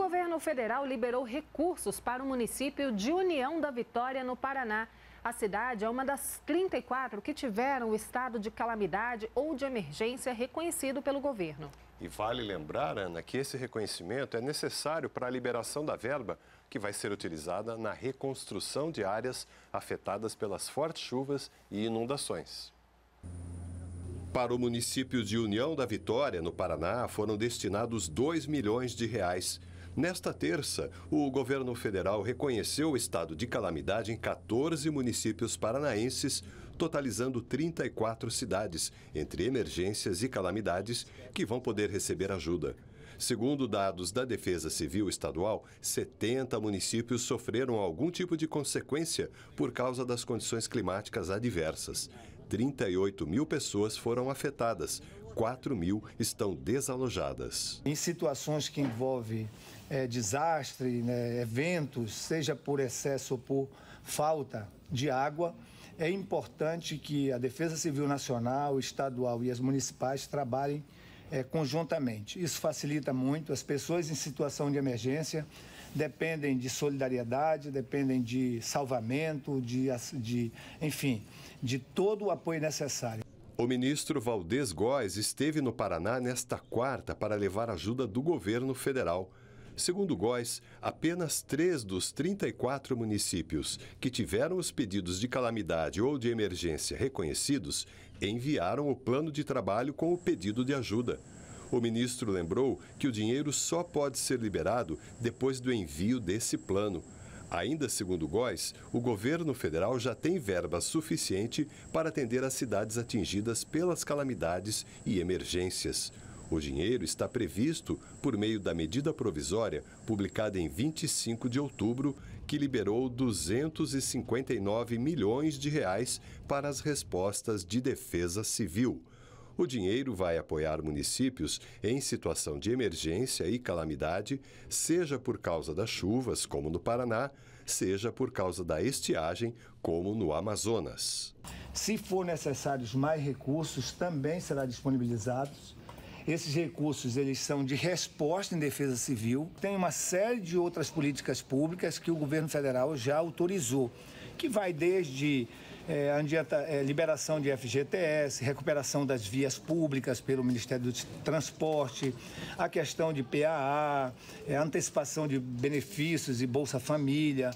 governo federal liberou recursos para o município de União da Vitória, no Paraná. A cidade é uma das 34 que tiveram o estado de calamidade ou de emergência reconhecido pelo governo. E vale lembrar, Ana, que esse reconhecimento é necessário para a liberação da verba que vai ser utilizada na reconstrução de áreas afetadas pelas fortes chuvas e inundações. Para o município de União da Vitória, no Paraná, foram destinados 2 milhões de reais Nesta terça, o governo federal reconheceu o estado de calamidade em 14 municípios paranaenses, totalizando 34 cidades, entre emergências e calamidades, que vão poder receber ajuda. Segundo dados da Defesa Civil Estadual, 70 municípios sofreram algum tipo de consequência por causa das condições climáticas adversas. 38 mil pessoas foram afetadas, 4 mil estão desalojadas. Em situações que envolvem é, desastre, né, eventos, seja por excesso ou por falta de água, é importante que a Defesa Civil Nacional, estadual e as municipais trabalhem é, conjuntamente. Isso facilita muito. As pessoas em situação de emergência dependem de solidariedade, dependem de salvamento, de, de enfim, de todo o apoio necessário. O ministro Valdez Góes esteve no Paraná nesta quarta para levar ajuda do governo federal. Segundo Góes, apenas três dos 34 municípios que tiveram os pedidos de calamidade ou de emergência reconhecidos enviaram o plano de trabalho com o pedido de ajuda. O ministro lembrou que o dinheiro só pode ser liberado depois do envio desse plano. Ainda segundo Góes, o governo federal já tem verba suficiente para atender as cidades atingidas pelas calamidades e emergências. O dinheiro está previsto por meio da medida provisória publicada em 25 de outubro, que liberou 259 milhões de reais para as respostas de defesa civil. O dinheiro vai apoiar municípios em situação de emergência e calamidade, seja por causa das chuvas, como no Paraná, seja por causa da estiagem, como no Amazonas. Se for necessários mais recursos, também será disponibilizados esses recursos eles são de resposta em defesa civil. Tem uma série de outras políticas públicas que o governo federal já autorizou, que vai desde é, adianta, é, liberação de FGTS, recuperação das vias públicas pelo Ministério do Transporte, a questão de PAA, é, eh, antecipação de benefícios e Bolsa Família.